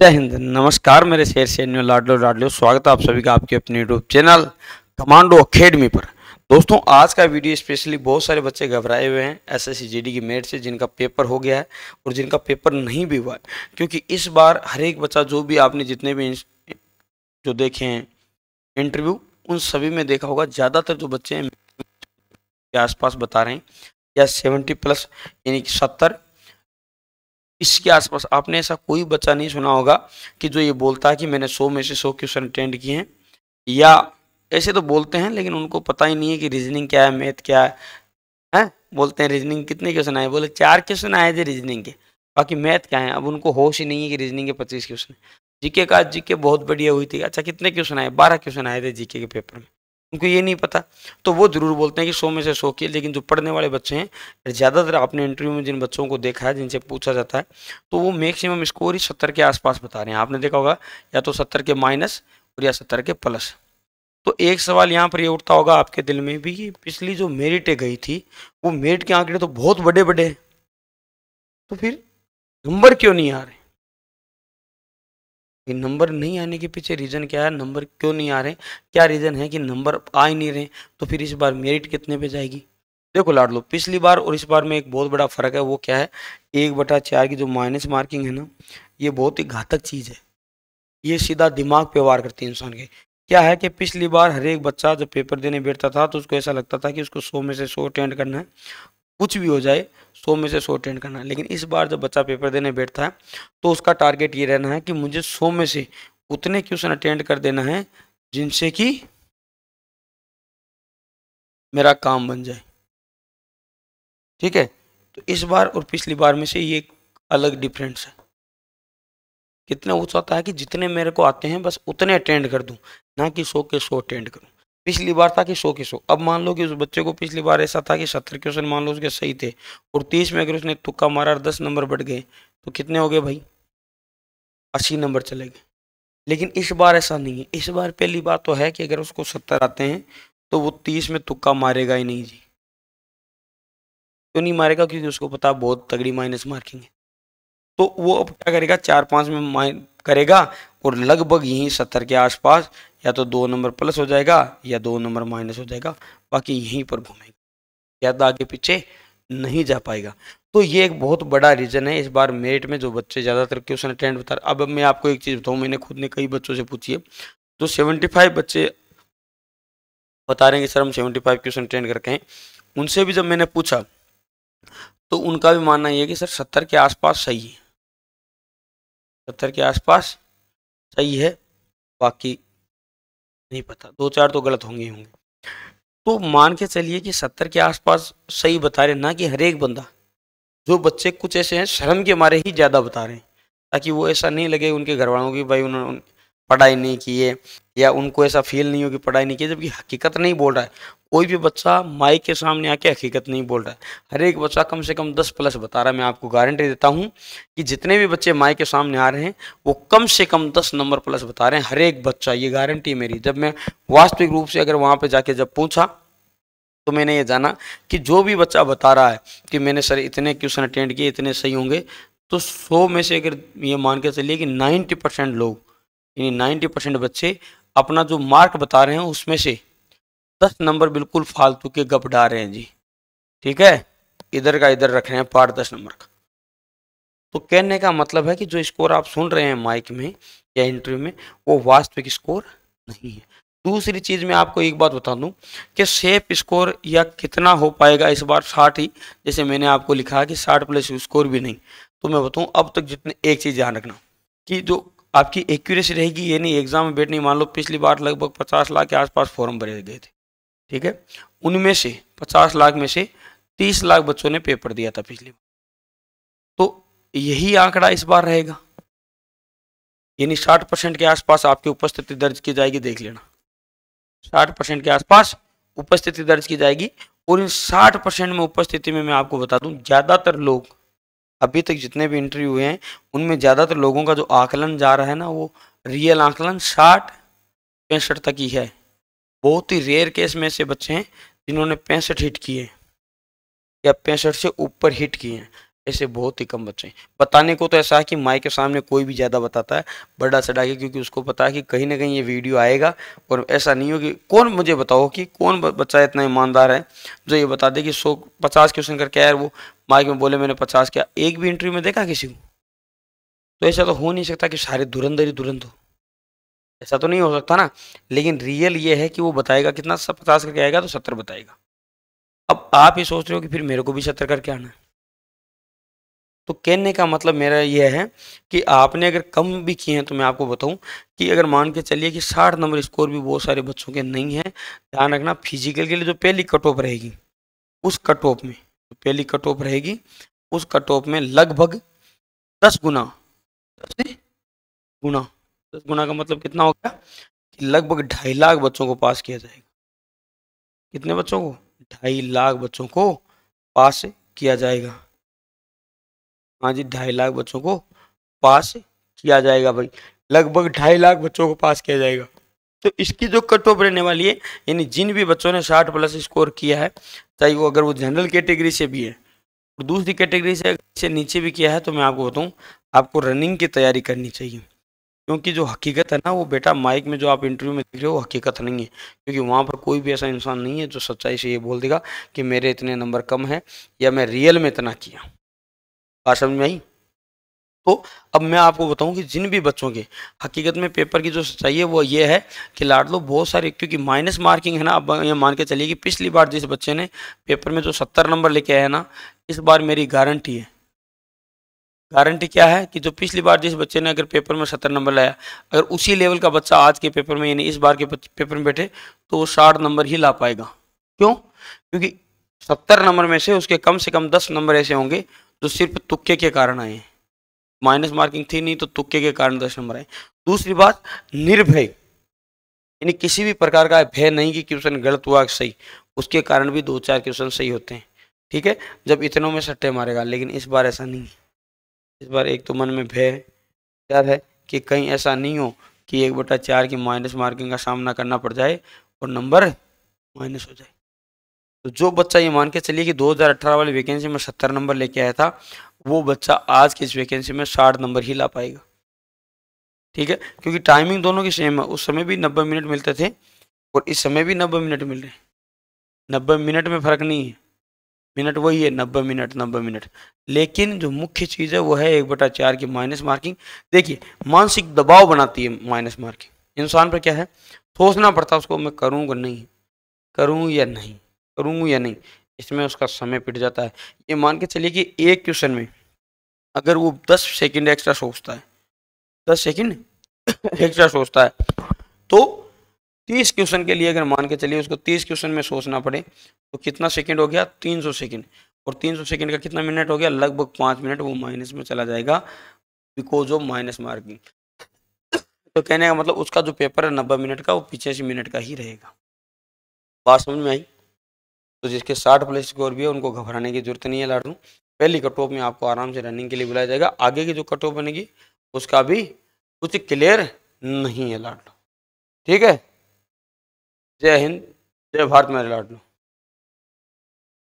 जय हिंद नमस्कार मेरे शेर सैन्य लाडलो लाडलो स्वागत है आप सभी का आपके अपने यूट्यूब चैनल कमांडो अकेडमी पर दोस्तों आज का वीडियो स्पेशली बहुत सारे बच्चे घबराए हुए हैं एस एस की मेड से जिनका पेपर हो गया है और जिनका पेपर नहीं भी हुआ है क्योंकि इस बार हर एक बच्चा जो भी आपने जितने भी जो देखे हैं इंटरव्यू उन सभी में देखा होगा ज़्यादातर जो बच्चे हैं आसपास बता रहे हैं या सेवेंटी प्लस यानी कि सत्तर इसके आसपास आपने ऐसा कोई बच्चा नहीं सुना होगा कि जो ये बोलता है कि मैंने सौ में से सौ क्वेश्चन अटेंड किए हैं या ऐसे तो बोलते हैं लेकिन उनको पता ही नहीं है कि रीजनिंग क्या है मैथ क्या है हैं बोलते हैं रीजनिंग कितने क्वेश्चन आए बोले चार क्वेश्चन आए थे रीजनिंग के बाकी मैथ क्या है अब उनको होश ही नहीं है कि रीजनिंग के पच्चीस क्वेश्चन जीके का जीके बहुत बढ़िया हुई थी अच्छा कितने क्वेश्चन आए बारह क्वेश्चन आए थे जीके के पेपर में उनको ये नहीं पता तो वो ज़रूर बोलते हैं कि सौ में से सौ किए लेकिन जो पढ़ने वाले बच्चे हैं ज़्यादातर आपने इंटरव्यू में जिन बच्चों को देखा है जिनसे पूछा जाता है तो वो मैक्सिमम स्कोर ही सत्तर के आसपास बता रहे हैं आपने देखा होगा या तो सत्तर के माइनस और या सत्तर के प्लस तो एक सवाल यहाँ पर ये यह उठता होगा आपके दिल में भी कि पिछली जो मेरिटें गई थी वो मेरिट के आंकड़े तो बहुत बड़े बड़े हैं तो फिर नंबर क्यों नहीं आ रहे नंबर नहीं आने के पीछे रीज़न क्या है नंबर क्यों नहीं आ रहे क्या रीज़न है कि नंबर आ ही नहीं रहे तो फिर इस बार मेरिट कितने पे जाएगी देखो लाड लो पिछली बार और इस बार में एक बहुत बड़ा फ़र्क है वो क्या है एक बटा चार की जो माइनस मार्किंग है ना ये बहुत ही घातक चीज़ है ये सीधा दिमाग पे वार करती है इंसान के क्या है कि पिछली बार हर एक बच्चा जब पेपर देने बैठता था तो उसको ऐसा लगता था कि उसको सौ में से सौ अटेंड करना है कुछ भी हो जाए सौ में से सौ अटेंड करना है लेकिन इस बार जब बच्चा पेपर देने बैठता है तो उसका टारगेट ये रहना है कि मुझे सौ में से उतने क्वेश्चन अटेंड कर देना है जिनसे कि मेरा काम बन जाए ठीक है तो इस बार और पिछली बार में से ये अलग डिफरेंस है कितना ऊँचा होता है कि जितने मेरे को आते हैं बस उतने अटेंड कर दूँ ना कि सौ के सौ अटेंड करूँ पिछली बार था कि सौ के सौ अब मान लो कि उस बच्चे को पिछली बार ऐसा था कि सत्तर क्वेश्चन मान लो उसके सही थे और तीस में अगर उसने तुक्का मारा और दस नंबर बढ़ गए तो कितने हो गए भाई अस्सी नंबर चले गए लेकिन इस बार ऐसा नहीं है इस बार पहली बात तो है कि अगर उसको सत्तर आते हैं तो वो तीस में तुक्का मारेगा ही नहीं जी क्यों नहीं मारेगा क्योंकि उसको पता बहुत तगड़ी माइनस मार्किंग है तो वो अब क्या करेगा चार पाँच में माइन करेगा और लगभग यहीं सत्तर के आसपास या तो दो नंबर प्लस हो जाएगा या दो नंबर माइनस हो जाएगा बाकी यहीं पर घूमेगा ज़्यादा तो आगे पीछे नहीं जा पाएगा तो ये एक बहुत बड़ा रीज़न है इस बार मेरिट में जो बच्चे ज़्यादातर क्वेश्चन अटेंड बता अब मैं आपको एक चीज़ बताऊँ मैंने खुद ने कई बच्चों से पूछी है तो सेवेंटी फाइव बच्चे बता रहे हैं कि सर हम सेवेंटी फाइव क्वेश्चन अटेंड करके हैं उनसे भी जब मैंने पूछा तो उनका भी मानना यह है कि सर सत्तर के आसपास सही है सत्तर के आसपास सही है बाकी नहीं पता दो चार तो गलत होंगे होंगे तो मान के चलिए कि सत्तर के आसपास सही बता रहे ना कि हर एक बंदा जो बच्चे कुछ ऐसे हैं शर्म के मारे ही ज़्यादा बता रहे हैं ताकि वो ऐसा नहीं लगे उनके घर वालों की भाई उन्होंने पढ़ाई नहीं किए या उनको ऐसा फील नहीं हो कि पढ़ाई नहीं की जबकि हकीकत नहीं बोल रहा है कोई भी बच्चा माइक के सामने आके हकीकत नहीं बोल रहा है हर एक बच्चा कम से कम दस प्लस बता रहा है मैं आपको गारंटी देता हूँ कि जितने भी बच्चे माइक के सामने आ रहे हैं वो कम से कम दस नंबर प्लस बता रहे हैं हर एक बच्चा ये गारंटी मेरी जब मैं वास्तविक रूप से अगर वहाँ पर जाके जब पूछा तो मैंने ये जाना कि जो भी बच्चा बता रहा है कि मैंने सर इतने क्वेश्चन अटेंड किए इतने सही होंगे तो सौ में से अगर ये मान के चलिए कि नाइन्टी परसेंट लोग यानी नाइन्टी परसेंट बच्चे अपना जो मार्क बता रहे हैं उसमें से दस नंबर बिल्कुल फालतू के गप डाल रहे हैं जी ठीक है इधर का इधर रख रहे हैं पार्ट दस नंबर का तो कहने का मतलब है कि जो स्कोर आप सुन रहे हैं माइक में या इंटरव्यू में वो वास्तविक स्कोर नहीं है दूसरी चीज़ में आपको एक बात बता दूं कि सेफ स्कोर या कितना हो पाएगा इस बार साठ ही जैसे मैंने आपको लिखा कि साठ प्लस स्कोर भी नहीं तो मैं बताऊं अब तक जितने एक चीज़ ध्यान रखना कि जो आपकी एक्यूरेसी रहेगी ये नहीं एग्जाम में बैठनी मान लो पिछली बार लगभग पचास लाख के आसपास फॉर्म भरे गए थे ठीक है उनमें से पचास लाख में से तीस लाख बच्चों ने पेपर दिया था पिछली बार तो यही आंकड़ा इस बार रहेगा यानी साठ परसेंट के आसपास आपकी उपस्थिति दर्ज की जाएगी देख लेना साठ परसेंट के आसपास उपस्थिति दर्ज की जाएगी और इन साठ परसेंट में उपस्थिति में मैं आपको बता दूं ज़्यादातर लोग अभी तक जितने भी इंटरव्यू हुए हैं उनमें ज़्यादातर लोगों का जो आकलन जा रहा है ना वो रियल आकलन साठ पैंसठ तक ही है बहुत ही रेयर केस में से बच्चे हैं जिन्होंने पैंसठ हिट किए या पैंसठ से ऊपर हिट किए हैं ऐसे बहुत ही कम बच्चे हैं बताने को तो ऐसा है कि माई के सामने कोई भी ज़्यादा बताता है बड़ा सड़ा के क्योंकि उसको पता है कि कहीं ना कहीं ये वीडियो आएगा और ऐसा नहीं हो कि कौन मुझे बताओ कि कौन बच्चा इतना ईमानदार है जो ये बता दे कि सौ पचास क्वेश्चन करके आया वो माइक में बोले मैंने पचास किया एक भी इंटरव्यू में देखा किसी को तो ऐसा तो हो नहीं सकता कि सारे धुरंधर ही धुरंध हो ऐसा तो नहीं हो सकता ना लेकिन रियल ये है कि वो बताएगा कितना सब पचास करके आएगा तो सत्तर बताएगा अब आप ये सोच रहे हो कि फिर मेरे को भी सत्तर करके आना है तो कहने का मतलब मेरा यह है कि आपने अगर कम भी किए हैं तो मैं आपको बताऊं कि अगर मान के चलिए कि साठ नंबर स्कोर भी बहुत सारे बच्चों के नहीं है ध्यान रखना फिजिकल के लिए जो पहली कट ऑफ रहेगी उस कट ऑफ में जो पहली कट ऑफ रहेगी उस कट ऑफ में लगभग दस गुना दस गुना दस गुना का मतलब कितना हो गया कि लगभग ढाई लाख बच्चों को पास किया जाएगा कितने बच्चों को ढाई लाख बच्चों को पास किया जाएगा हाँ जी ढाई लाख बच्चों को पास किया जाएगा भाई लगभग ढाई लाख बच्चों को पास किया जाएगा तो इसकी जो कट ऑफ रहने वाली है यानी जिन भी बच्चों ने साठ प्लस स्कोर किया है चाहे वो अगर वो जनरल कैटेगरी से भी है और दूसरी कैटेगरी से से नीचे भी किया है तो मैं आपको बताऊँ आपको रनिंग की तैयारी करनी चाहिए क्योंकि जो हकीकत है ना वो बेटा माइक में जो आप इंटरव्यू में देख रहे हो वो हकीकत नहीं है क्योंकि वहाँ पर कोई भी ऐसा इंसान नहीं है जो सच्चाई से ये बोल देगा कि मेरे इतने नंबर कम है या मैं रियल में इतना किया बात समझ में आई तो अब मैं आपको बताऊं कि जिन भी बच्चों के हकीकत में पेपर की जो सच्चाई है वो ये है कि लाड लो बहुत सारे क्योंकि माइनस मार्किंग है ना अब ये मान के चलिए कि पिछली बार जिस बच्चे ने पेपर में जो सत्तर नंबर लेके आया ना इस बार मेरी गारंटी है गारंटी क्या है कि जो पिछली बार जिस बच्चे ने अगर पेपर में सत्तर नंबर लाया अगर उसी लेवल का बच्चा आज के पेपर में यानी इस बार के पेपर में बैठे तो वो साठ नंबर ही ला पाएगा क्यों क्योंकि सत्तर नंबर में से उसके कम से कम दस नंबर ऐसे होंगे जो तो सिर्फ तुक्के के कारण आए माइनस मार्किंग थी नहीं तो तुक्के के कारण दस नंबर आए दूसरी बात निर्भय यानी किसी भी प्रकार का भय नहीं कि क्वेश्चन गलत हुआ सही उसके कारण भी दो चार क्वेश्चन सही होते हैं ठीक है जब इतनों में सट्टे मारेगा लेकिन इस बार ऐसा नहीं है इस बार एक तो मन में भय क्या है कि कहीं ऐसा नहीं हो कि एक बटा चार की माइनस मार्किंग का सामना करना पड़ जाए और नंबर माइनस हो जाए तो जो बच्चा ये मान के चलिए कि 2018 वाली वैकेंसी में सत्तर नंबर लेके आया था वो बच्चा आज की इस वैकेंसी में साठ नंबर ही ला पाएगा ठीक है क्योंकि टाइमिंग दोनों की सेम है उस समय भी नब्बे मिनट मिलते थे और इस समय भी नब्बे मिनट मिल रहे हैं नब्बे मिनट में फ़र्क नहीं है मिनट वही है नब्बे मिनट नब्बे मिनट लेकिन जो मुख्य चीज़ है वो है एक बटा चार की माइनस मार्किंग देखिए मानसिक दबाव बनाती है माइनस मार्किंग इंसान पर क्या है सोचना पड़ता है उसको मैं करूँगा नहीं करूँ या नहीं करूँगा या नहीं इसमें उसका समय पिट जाता है ये मान के चलिए कि एक क्वेश्चन में अगर वो दस सेकेंड एक्स्ट्रा सोचता है दस सेकेंड एक्स्ट्रा सोचता है तो तीस क्वेश्चन के लिए अगर मान के चलिए उसको तीस क्वेश्चन में सोचना पड़े तो कितना सेकेंड हो गया तीन सौ सेकेंड और तीन सौ सेकेंड का कितना मिनट हो गया लगभग पाँच मिनट वो माइनस में चला जाएगा बिकॉज ऑफ माइनस मार्किंग तो कहने का मतलब उसका जो पेपर है नब्बे मिनट का वो पिचासी मिनट का ही रहेगा बात समझ में आई तो जिसके साठ प्लस स्कोर भी है उनको घबराने की जरूरत नहीं है लाडू पहली कट ऑफ में आपको आराम से रनिंग के लिए बुलाया जाएगा आगे की जो कट ऑफ बनेगी उसका भी कुछ क्लियर नहीं है लाडू ठीक है जय हिंद जय भारत मेरे लाडलू